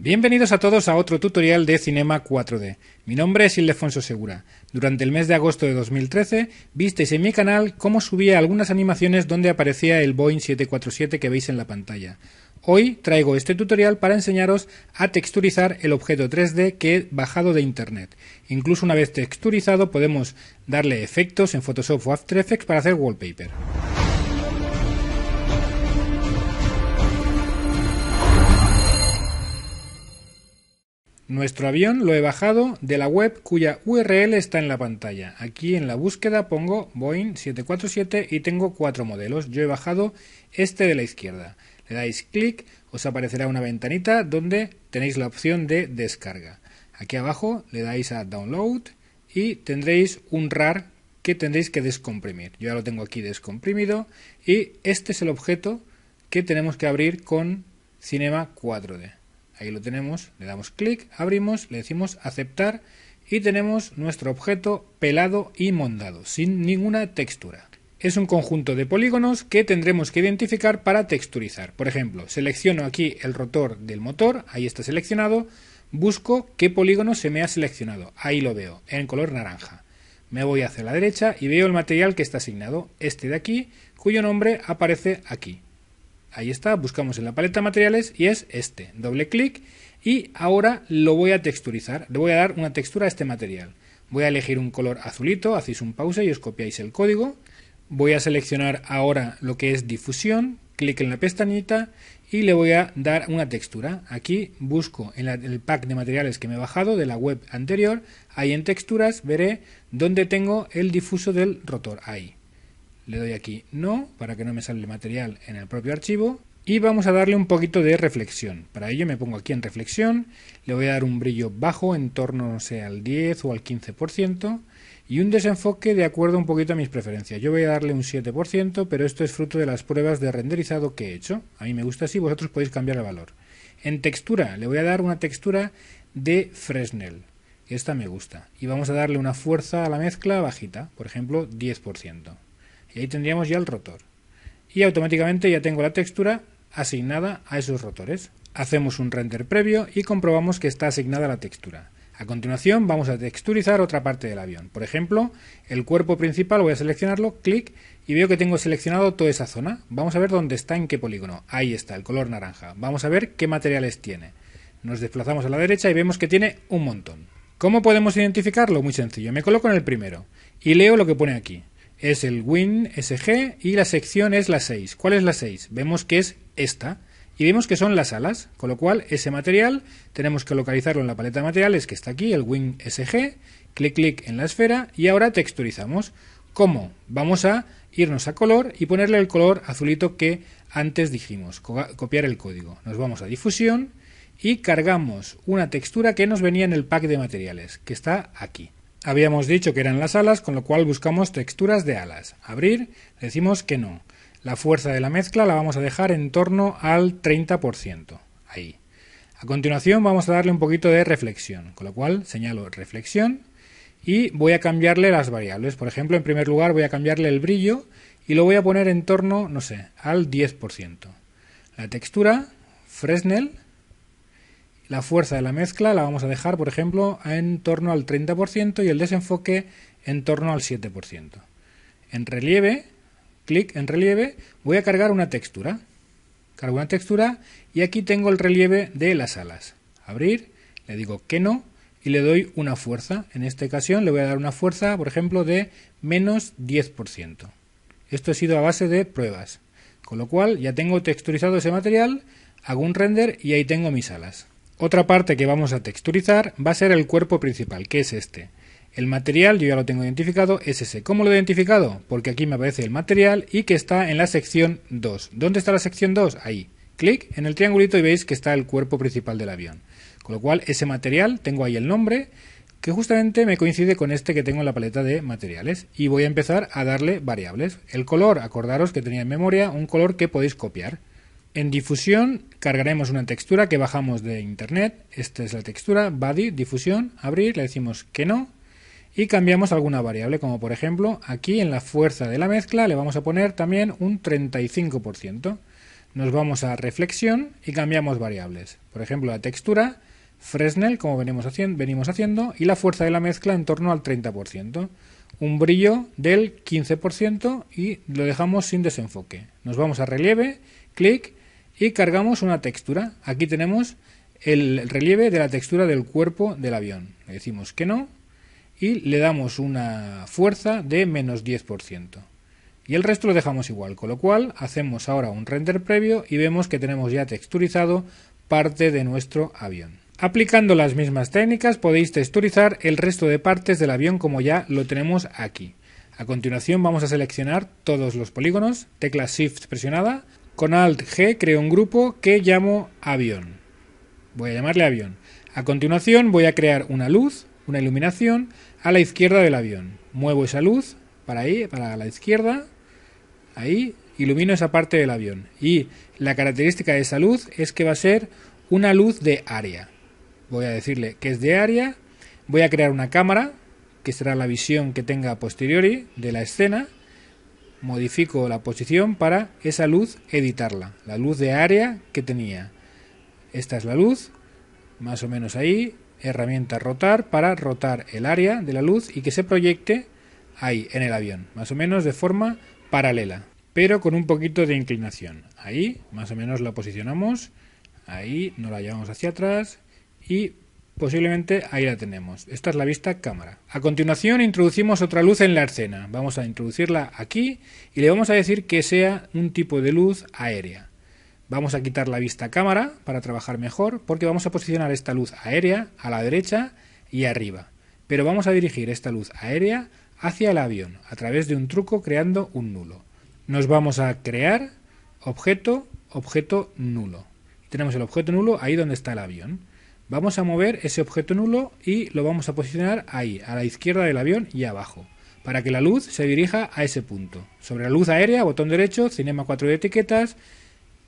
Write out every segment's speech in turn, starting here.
Bienvenidos a todos a otro tutorial de Cinema 4D. Mi nombre es Ildefonso Segura. Durante el mes de agosto de 2013 visteis en mi canal cómo subía algunas animaciones donde aparecía el Boeing 747 que veis en la pantalla. Hoy traigo este tutorial para enseñaros a texturizar el objeto 3D que he bajado de internet. Incluso una vez texturizado podemos darle efectos en Photoshop o After Effects para hacer wallpaper. Nuestro avión lo he bajado de la web cuya URL está en la pantalla. Aquí en la búsqueda pongo Boeing 747 y tengo cuatro modelos. Yo he bajado este de la izquierda. Le dais clic, os aparecerá una ventanita donde tenéis la opción de descarga. Aquí abajo le dais a Download y tendréis un RAR que tendréis que descomprimir. Yo ya lo tengo aquí descomprimido y este es el objeto que tenemos que abrir con Cinema 4D. Ahí lo tenemos, le damos clic, abrimos, le decimos aceptar y tenemos nuestro objeto pelado y mondado, sin ninguna textura. Es un conjunto de polígonos que tendremos que identificar para texturizar. Por ejemplo, selecciono aquí el rotor del motor, ahí está seleccionado, busco qué polígono se me ha seleccionado, ahí lo veo, en color naranja. Me voy hacia la derecha y veo el material que está asignado, este de aquí, cuyo nombre aparece aquí. Ahí está, buscamos en la paleta materiales y es este. Doble clic y ahora lo voy a texturizar. Le voy a dar una textura a este material. Voy a elegir un color azulito, hacéis un pausa y os copiáis el código. Voy a seleccionar ahora lo que es difusión, clic en la pestañita y le voy a dar una textura. Aquí busco en, en, el pack de materiales que me he bajado de la web anterior, ahí en texturas veré dónde tengo el difuso del rotor, ahí. Le doy aquí no, para que no me sale el material en el propio archivo. Y vamos a darle un poquito de reflexión. Para ello me pongo aquí en reflexión, le voy a dar un brillo bajo, en torno no sé, al 10 o al 15%, y un desenfoque de acuerdo un poquito a mis preferencias. Yo voy a darle un 7%, pero esto es fruto de las pruebas de renderizado que he hecho. A mí me gusta así, vosotros podéis cambiar el valor. En textura, le voy a dar una textura de Fresnel. Esta me gusta. Y vamos a darle una fuerza a la mezcla bajita, por ejemplo, 10% y ahí tendríamos ya el rotor. Y automáticamente ya tengo la textura asignada a esos rotores. Hacemos un render previo y comprobamos que está asignada la textura. A continuación vamos a texturizar otra parte del avión. Por ejemplo, el cuerpo principal voy a seleccionarlo, clic y veo que tengo seleccionado toda esa zona. Vamos a ver dónde está, en qué polígono. Ahí está, el color naranja. Vamos a ver qué materiales tiene. Nos desplazamos a la derecha y vemos que tiene un montón. ¿Cómo podemos identificarlo? Muy sencillo. Me coloco en el primero y leo lo que pone aquí es el SG y la sección es la 6. ¿Cuál es la 6? Vemos que es esta y vemos que son las alas, con lo cual ese material tenemos que localizarlo en la paleta de materiales que está aquí, el SG. clic clic en la esfera y ahora texturizamos. ¿Cómo? Vamos a irnos a color y ponerle el color azulito que antes dijimos, copiar el código. Nos vamos a difusión y cargamos una textura que nos venía en el pack de materiales, que está aquí. Habíamos dicho que eran las alas, con lo cual buscamos texturas de alas. Abrir, decimos que no. La fuerza de la mezcla la vamos a dejar en torno al 30%. Ahí. A continuación vamos a darle un poquito de reflexión, con lo cual señalo reflexión y voy a cambiarle las variables. Por ejemplo, en primer lugar voy a cambiarle el brillo y lo voy a poner en torno, no sé, al 10%. La textura, Fresnel, la fuerza de la mezcla la vamos a dejar, por ejemplo, en torno al 30% y el desenfoque en torno al 7%. En relieve, clic en relieve, voy a cargar una textura. Cargo una textura y aquí tengo el relieve de las alas. Abrir, le digo que no y le doy una fuerza. En esta ocasión le voy a dar una fuerza, por ejemplo, de menos 10%. Esto ha sido a base de pruebas. Con lo cual ya tengo texturizado ese material, hago un render y ahí tengo mis alas. Otra parte que vamos a texturizar va a ser el cuerpo principal, que es este. El material, yo ya lo tengo identificado, es ese. ¿Cómo lo he identificado? Porque aquí me aparece el material y que está en la sección 2. ¿Dónde está la sección 2? Ahí. Clic en el triangulito y veis que está el cuerpo principal del avión. Con lo cual, ese material, tengo ahí el nombre, que justamente me coincide con este que tengo en la paleta de materiales. Y voy a empezar a darle variables. El color, acordaros que tenía en memoria un color que podéis copiar. En difusión cargaremos una textura que bajamos de internet. Esta es la textura, body, difusión, abrir, le decimos que no y cambiamos alguna variable, como por ejemplo aquí en la fuerza de la mezcla le vamos a poner también un 35%. Nos vamos a reflexión y cambiamos variables. Por ejemplo, la textura, Fresnel, como venimos haciendo, y la fuerza de la mezcla en torno al 30%. Un brillo del 15% y lo dejamos sin desenfoque. Nos vamos a relieve, clic y cargamos una textura. Aquí tenemos el relieve de la textura del cuerpo del avión. Le decimos que no y le damos una fuerza de menos 10%. Y el resto lo dejamos igual, con lo cual hacemos ahora un render previo y vemos que tenemos ya texturizado parte de nuestro avión. Aplicando las mismas técnicas podéis texturizar el resto de partes del avión como ya lo tenemos aquí. A continuación vamos a seleccionar todos los polígonos, tecla Shift presionada, con Alt G creo un grupo que llamo avión. Voy a llamarle avión. A continuación voy a crear una luz, una iluminación, a la izquierda del avión. Muevo esa luz para ahí, para la izquierda. Ahí ilumino esa parte del avión. Y la característica de esa luz es que va a ser una luz de área. Voy a decirle que es de área. Voy a crear una cámara, que será la visión que tenga posteriori de la escena modifico la posición para esa luz editarla, la luz de área que tenía. Esta es la luz, más o menos ahí, herramienta rotar para rotar el área de la luz y que se proyecte ahí en el avión, más o menos de forma paralela, pero con un poquito de inclinación. Ahí, más o menos la posicionamos, ahí no la llevamos hacia atrás y Posiblemente ahí la tenemos. Esta es la vista cámara. A continuación introducimos otra luz en la escena. Vamos a introducirla aquí y le vamos a decir que sea un tipo de luz aérea. Vamos a quitar la vista cámara para trabajar mejor porque vamos a posicionar esta luz aérea a la derecha y arriba. Pero vamos a dirigir esta luz aérea hacia el avión a través de un truco creando un nulo. Nos vamos a crear objeto, objeto nulo. Tenemos el objeto nulo ahí donde está el avión. Vamos a mover ese objeto nulo y lo vamos a posicionar ahí, a la izquierda del avión y abajo, para que la luz se dirija a ese punto. Sobre la luz aérea, botón derecho, cinema 4 de etiquetas,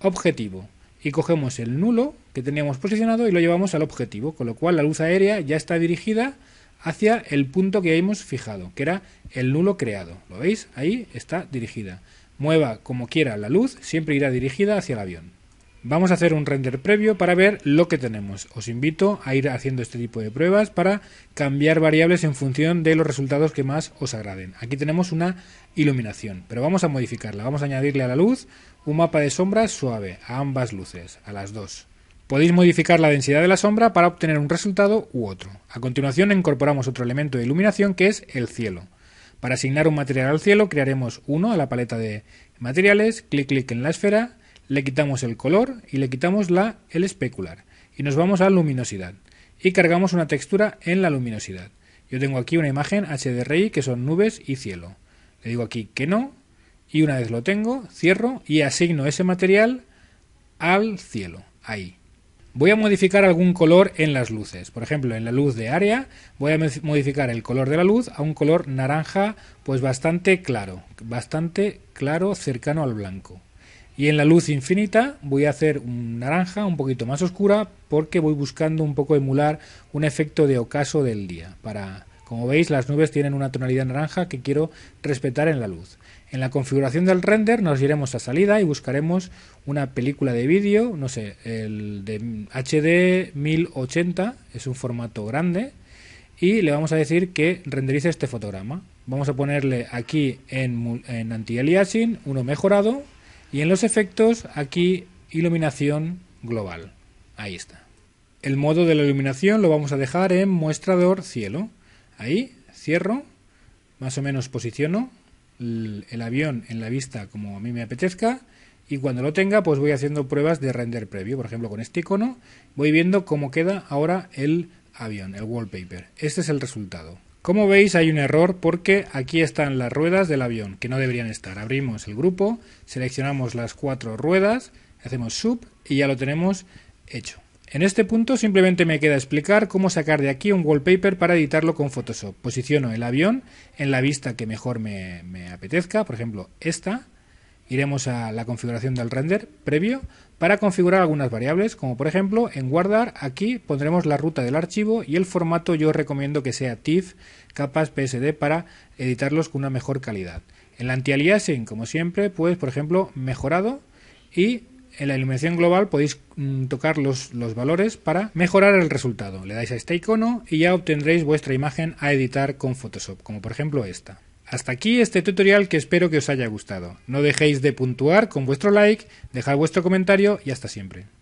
objetivo. Y cogemos el nulo que teníamos posicionado y lo llevamos al objetivo, con lo cual la luz aérea ya está dirigida hacia el punto que hemos fijado, que era el nulo creado. ¿Lo veis? Ahí está dirigida. Mueva como quiera la luz, siempre irá dirigida hacia el avión. Vamos a hacer un render previo para ver lo que tenemos. Os invito a ir haciendo este tipo de pruebas para cambiar variables en función de los resultados que más os agraden. Aquí tenemos una iluminación, pero vamos a modificarla. Vamos a añadirle a la luz un mapa de sombras suave a ambas luces, a las dos. Podéis modificar la densidad de la sombra para obtener un resultado u otro. A continuación incorporamos otro elemento de iluminación que es el cielo. Para asignar un material al cielo crearemos uno a la paleta de materiales, clic clic en la esfera, le quitamos el color y le quitamos la, el especular y nos vamos a luminosidad y cargamos una textura en la luminosidad. Yo tengo aquí una imagen HDRI que son nubes y cielo. Le digo aquí que no y una vez lo tengo, cierro y asigno ese material al cielo, ahí. Voy a modificar algún color en las luces. Por ejemplo, en la luz de área voy a modificar el color de la luz a un color naranja pues bastante claro, bastante claro cercano al blanco. Y en la luz infinita voy a hacer un naranja un poquito más oscura porque voy buscando un poco emular un efecto de ocaso del día. Para, como veis, las nubes tienen una tonalidad naranja que quiero respetar en la luz. En la configuración del render nos iremos a salida y buscaremos una película de vídeo, no sé, el de HD 1080, es un formato grande, y le vamos a decir que renderice este fotograma. Vamos a ponerle aquí en, en anti-aliasing uno mejorado y en los efectos, aquí iluminación global. Ahí está. El modo de la iluminación lo vamos a dejar en muestrador cielo. Ahí, cierro, más o menos posiciono el avión en la vista como a mí me apetezca y cuando lo tenga pues voy haciendo pruebas de render previo. Por ejemplo, con este icono voy viendo cómo queda ahora el avión, el wallpaper. Este es el resultado. Como veis hay un error porque aquí están las ruedas del avión, que no deberían estar. Abrimos el grupo, seleccionamos las cuatro ruedas, hacemos sub y ya lo tenemos hecho. En este punto simplemente me queda explicar cómo sacar de aquí un wallpaper para editarlo con Photoshop. Posiciono el avión en la vista que mejor me, apetezca, por ejemplo esta, Iremos a la configuración del render previo para configurar algunas variables, como por ejemplo en guardar, aquí pondremos la ruta del archivo y el formato yo recomiendo que sea TIFF, capas PSD para editarlos con una mejor calidad. En la antialiasing como siempre, pues por ejemplo mejorado y en la iluminación global podéis mm, tocar los, los, valores para mejorar el resultado. Le dais a este icono y ya obtendréis vuestra imagen a editar con Photoshop, como por ejemplo esta. Hasta aquí este tutorial que espero que os haya gustado. No dejéis de puntuar con vuestro like, dejar vuestro comentario y hasta siempre.